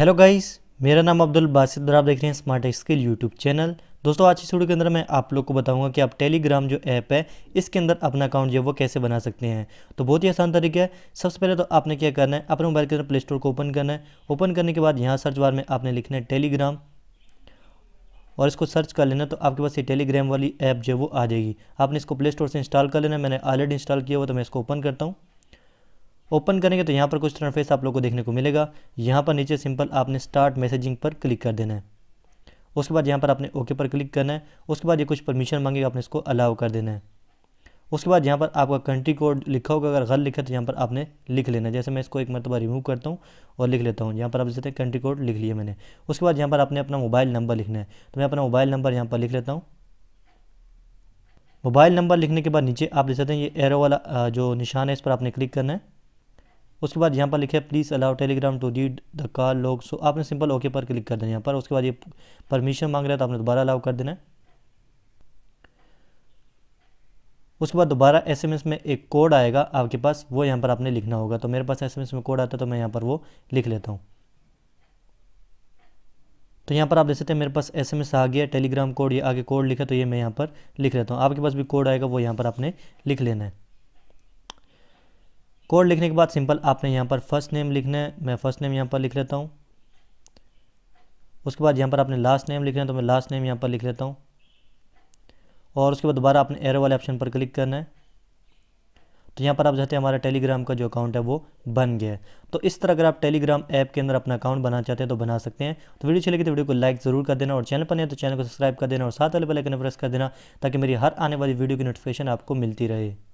hello guys मेरा नाम अब्दुल बासित और आप देख रहे हैं स्मार्ट स्किल यूट्यूब चैनल दोस्तों आज इस वीडियो के अंदर मैं आप लोग को बताऊंगा कि आप टेलीग्राम जो ऐप है इसके अंदर अपना अकाउंट जो है वो कैसे बना सकते हैं तो बहुत ही आसान तरीका है सबसे पहले तो आपने क्या करना है अपने मोबाइल के अंदर प्ले स्टोर को ओपन करना है ओपन करने के बाद यहाँ सर्च बार में आपने लिखना है टेलीग्राम और इसको सर्च कर लेना तो आपके पास ये टेलीग्राम वाली ऐप जो है वो आ जाएगी आपने इसको प्ले स्टोर से इंस्टॉल कर लेना मैंने ऑलरेडी इंस्टॉल किया हुआ तो मैं इसको ओपन करता हूँ ओपन करेंगे तो यहाँ पर कुछ इंटरफेस आप लोग को देखने को मिलेगा यहाँ पर नीचे सिंपल आपने स्टार्ट मैसेजिंग पर क्लिक कर देना है उसके बाद यहाँ पर आपने ओके पर क्लिक करना है उसके बाद ये कुछ परमिशन मांगेगा आपने इसको अलाउ कर देना है उसके बाद यहाँ पर आपका कंट्री कोड लिखा होगा अगर गलत लिखा तो यहाँ पर आपने लिख लेना है जैसे मैं इसको एक मरतबा रिमूव करता हूँ और लिख लेता हूँ यहाँ पर आप जैसे हैं कंट्री कोड लिख लिया मैंने उसके बाद यहाँ पर आपने अपना मोबाइल नंबर लिखना है तो मैं अपना मोबाइल नंबर यहाँ पर लिख लेता हूँ मोबाइल नंबर लिखने के बाद नीचे आप देख सकते हैं ये एरो वाला जो निशान है इस पर आपने क्लिक करना है उसके बाद यहाँ पर लिखे please allow Telegram to read the call log so आपने सिंपल ओके पर क्लिक कर देना यहाँ पर उसके बाद ये परमिशन मांग रहा है तो आपने दोबारा अलाउ कर देना है उसके बाद दोबारा एसएमएस में एक कोड आएगा आपके पास वो यहाँ पर आपने लिखना होगा तो मेरे पास एसएमएस में कोड आता है तो मैं यहाँ पर वो लिख लेता हूँ तो यहाँ पर आप देख सकते हैं मेरे पास एस एम एस आ गया टेलीग्राम कोड ये आगे कोड लिखा तो ये मैं यहाँ पर लिख लेता हूँ आपके पास भी कोड आएगा वो यहाँ पर आपने लिख लेना है कोड लिखने के बाद सिंपल आपने यहाँ पर फर्स्ट नेम लिखना है मैं फर्स्ट नेम यहाँ पर लिख लेता हूँ उसके बाद यहाँ पर आपने लास्ट नेम लिखना है तो मैं लास्ट नेम यहाँ पर लिख लेता हूँ और उसके बाद दोबारा आपने एरो वाले ऑप्शन पर क्लिक करना है तो यहाँ पर आप जाते हैं हमारा टेलीग्राम का जो अकाउंट है वो बन गया है तो इस तरह अगर आप टेलीग्राम ऐप के अंदर अपना अकाउंट बनाना चाहते हैं तो बना सकते हैं तो वीडियो चलेगी तो वीडियो को लाइक जरूर कर देना और चैनल पर नहीं तो चैनल को सब्सक्राइब कर देना और साथ वाले बेल आइकन प्रेस कर देना ताकि मेरी हर आने वाली वीडियो की नोटिफिकेशन आपको मिलती रहे